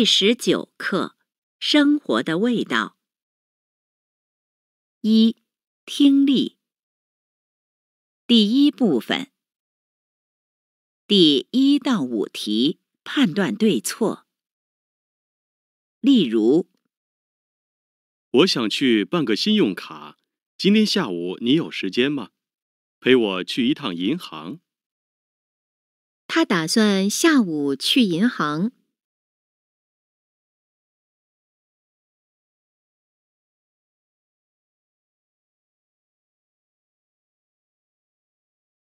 第十九课：生活的味道。一、听力。第一部分，第一到五题判断对错。例如，我想去办个信用卡。今天下午你有时间吗？陪我去一趟银行。他打算下午去银行。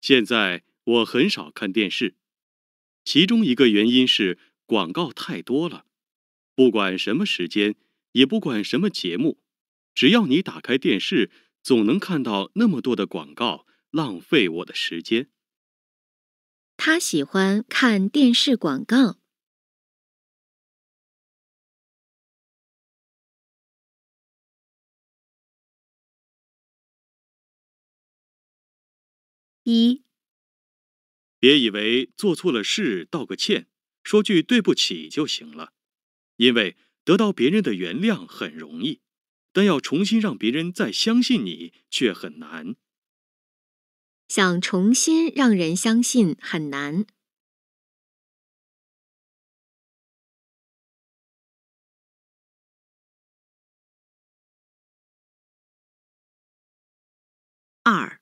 现在我很少看电视，其中一个原因是广告太多了。不管什么时间，也不管什么节目，只要你打开电视，总能看到那么多的广告，浪费我的时间。他喜欢看电视广告。一，别以为做错了事道个歉，说句对不起就行了，因为得到别人的原谅很容易，但要重新让别人再相信你却很难。想重新让人相信很难。二。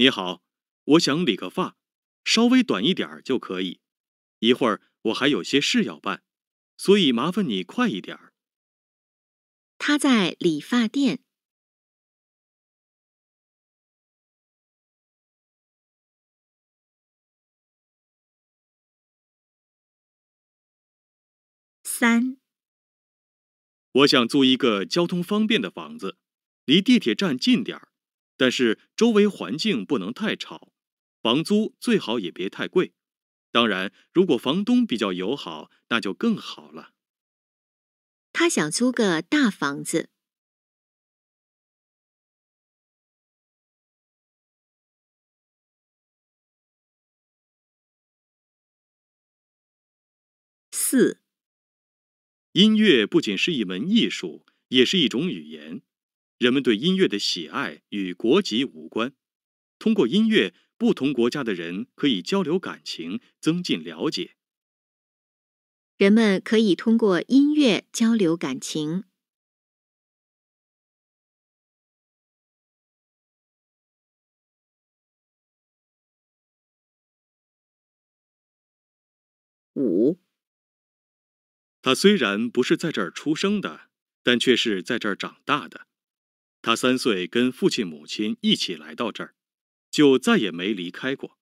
你好，我想理个发，稍微短一点儿就可以。一会儿我还有些事要办，所以麻烦你快一点儿。他在理发店。三。我想租一个交通方便的房子，离地铁站近点儿。但是周围环境不能太吵，房租最好也别太贵。当然，如果房东比较友好，那就更好了。他想租个大房子。四，音乐不仅是一门艺术，也是一种语言。人们对音乐的喜爱与国籍无关。通过音乐，不同国家的人可以交流感情，增进了解。人们可以通过音乐交流感情。五，他虽然不是在这儿出生的，但却是在这儿长大的。他三岁跟父亲、母亲一起来到这儿，就再也没离开过，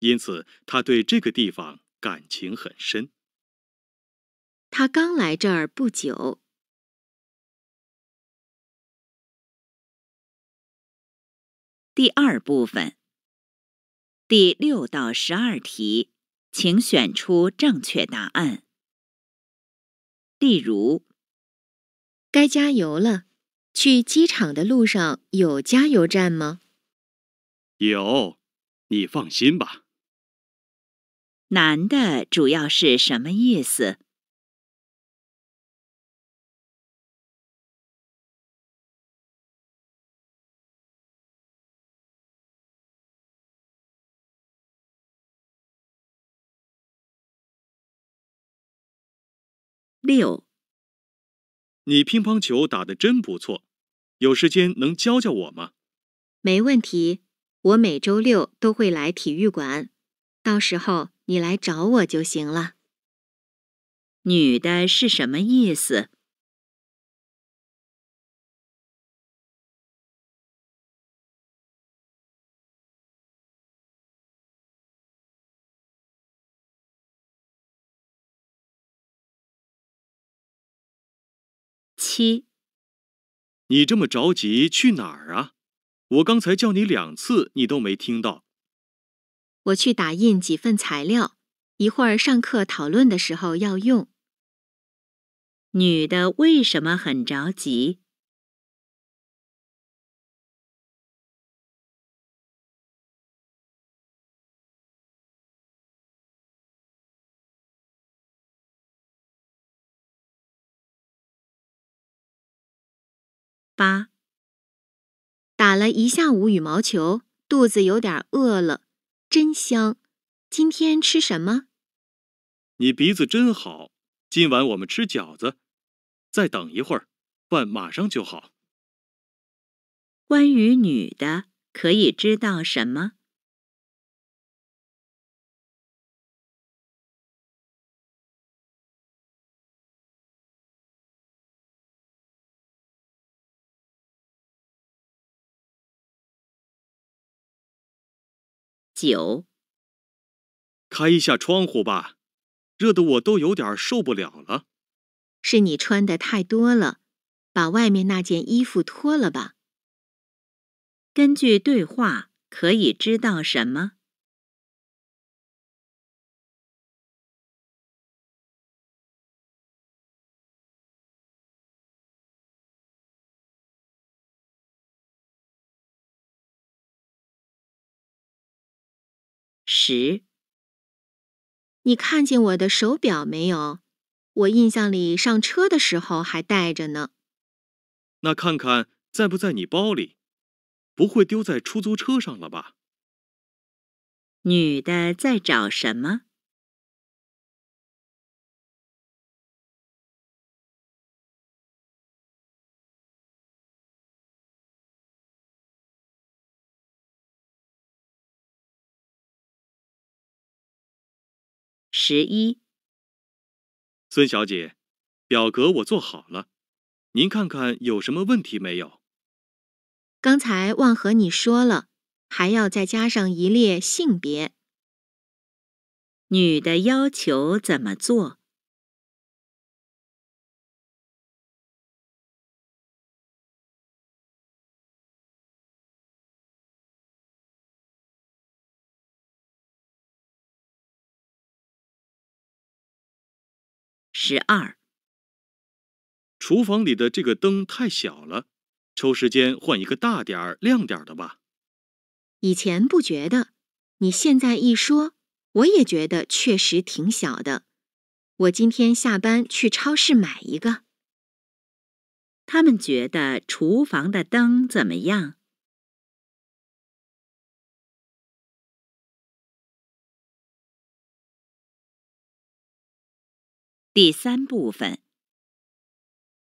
因此他对这个地方感情很深。他刚来这儿不久。第二部分，第六到十二题，请选出正确答案。例如，该加油了。去机场的路上有加油站吗？有，你放心吧。男的主要是什么意思？六，你乒乓球打得真不错。有时间能教教我吗？没问题，我每周六都会来体育馆，到时候你来找我就行了。女的是什么意思？七。你这么着急去哪儿啊？我刚才叫你两次，你都没听到。我去打印几份材料，一会儿上课讨论的时候要用。女的为什么很着急？一下午羽毛球，肚子有点饿了，真香。今天吃什么？你鼻子真好。今晚我们吃饺子。再等一会儿，饭马上就好。关于女的，可以知道什么？九。开一下窗户吧，热得我都有点受不了了。是你穿的太多了，把外面那件衣服脱了吧。根据对话可以知道什么？十，你看见我的手表没有？我印象里上车的时候还带着呢。那看看在不在你包里？不会丢在出租车上了吧？女的在找什么？十一，孙小姐，表格我做好了，您看看有什么问题没有？刚才忘和你说了，还要再加上一列性别。女的要求怎么做？十二，厨房里的这个灯太小了，抽时间换一个大点儿、亮点的吧。以前不觉得，你现在一说，我也觉得确实挺小的。我今天下班去超市买一个。他们觉得厨房的灯怎么样？第三部分，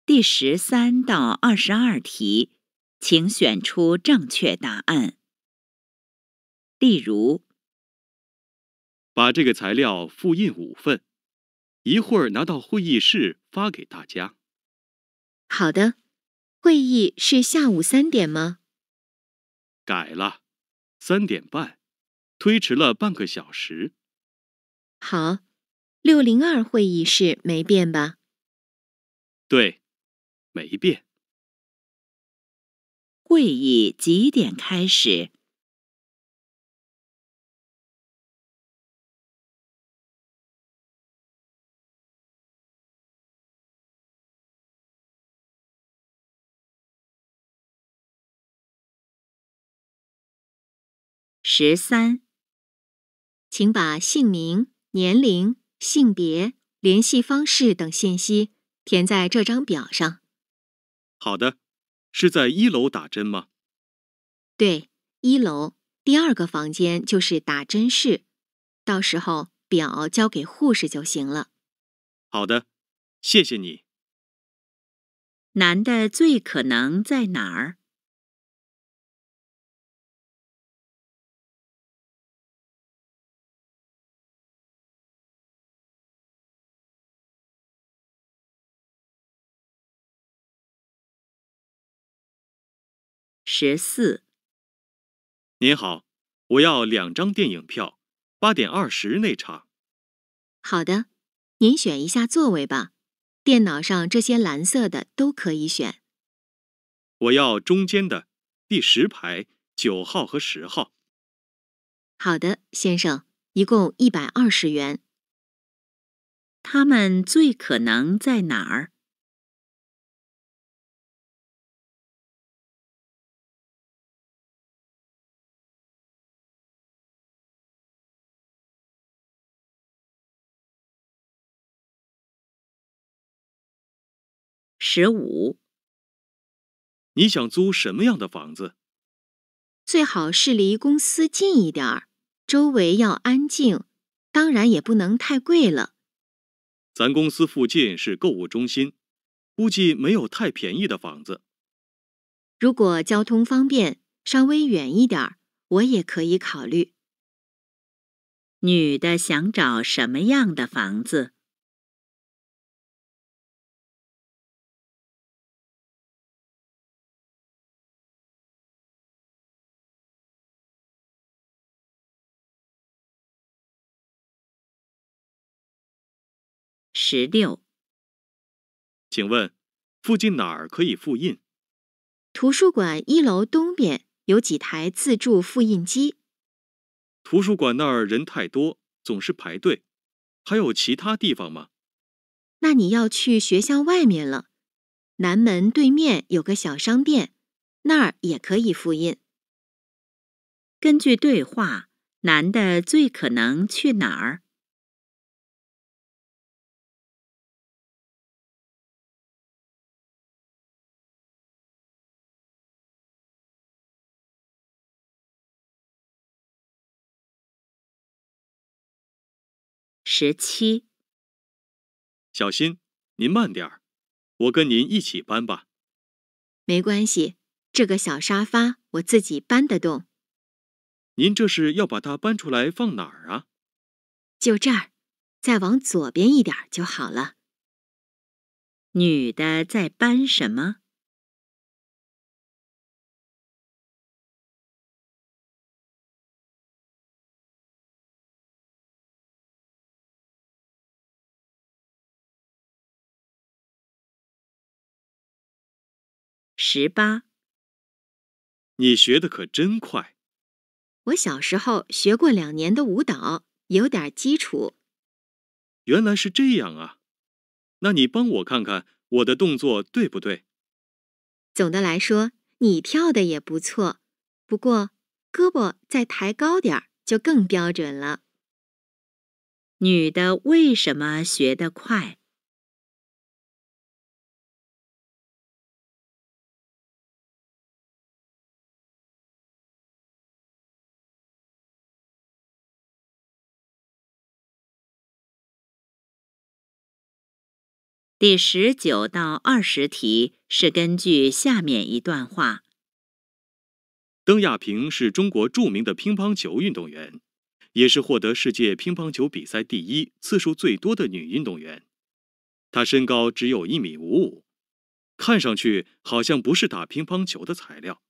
第十三到二十二题，请选出正确答案。例如，把这个材料复印五份，一会儿拿到会议室发给大家。好的，会议是下午三点吗？改了，三点半，推迟了半个小时。好。六零二会议室没变吧？对，没变。会议几点开始？十三。请把姓名、年龄。性别、联系方式等信息填在这张表上。好的，是在一楼打针吗？对，一楼第二个房间就是打针室，到时候表交给护士就行了。好的，谢谢你。男的最可能在哪儿？十四。您好，我要两张电影票，八点二十那场。好的，您选一下座位吧。电脑上这些蓝色的都可以选。我要中间的第十排九号和十号。好的，先生，一共一百二十元。他们最可能在哪儿？十五，你想租什么样的房子？最好是离公司近一点儿，周围要安静，当然也不能太贵了。咱公司附近是购物中心，估计没有太便宜的房子。如果交通方便，稍微远一点儿，我也可以考虑。女的想找什么样的房子？十六，请问附近哪儿可以复印？图书馆一楼东边有几台自助复印机。图书馆那儿人太多，总是排队，还有其他地方吗？那你要去学校外面了，南门对面有个小商店，那儿也可以复印。根据对话，男的最可能去哪儿？十七，小心，您慢点儿，我跟您一起搬吧。没关系，这个小沙发我自己搬得动。您这是要把它搬出来放哪儿啊？就这儿，再往左边一点儿就好了。女的在搬什么？十八，你学的可真快！我小时候学过两年的舞蹈，有点基础。原来是这样啊，那你帮我看看我的动作对不对？总的来说，你跳的也不错，不过胳膊再抬高点儿就更标准了。女的为什么学得快？第十九到二十题是根据下面一段话：邓亚萍是中国著名的乒乓球运动员，也是获得世界乒乓球比赛第一次数最多的女运动员。她身高只有一米五五，看上去好像不是打乒乓球的材料，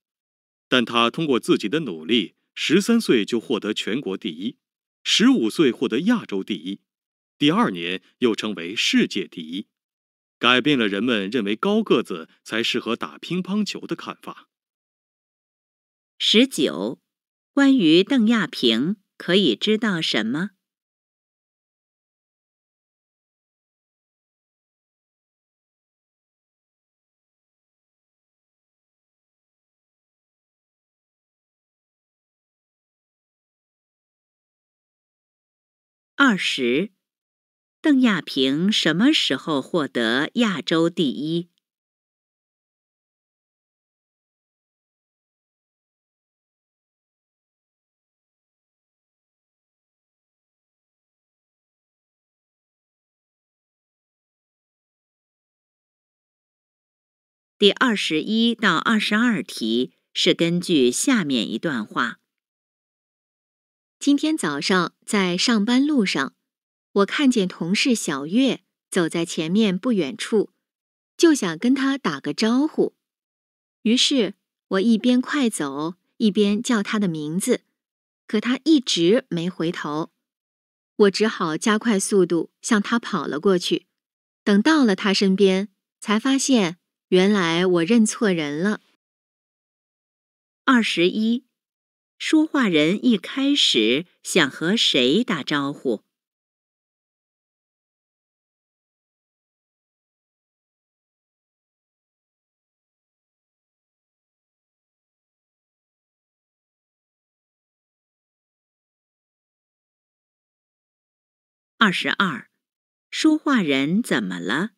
但她通过自己的努力，十三岁就获得全国第一，十五岁获得亚洲第一，第二年又成为世界第一。改变了人们认为高个子才适合打乒乓球的看法。十九，关于邓亚萍可以知道什么？二十。邓亚萍什么时候获得亚洲第一？第二十一到二十二题是根据下面一段话：今天早上在上班路上。我看见同事小月走在前面不远处，就想跟她打个招呼。于是，我一边快走，一边叫她的名字，可她一直没回头。我只好加快速度向她跑了过去。等到了她身边，才发现原来我认错人了。二十一，说话人一开始想和谁打招呼？二十二，说话人怎么了？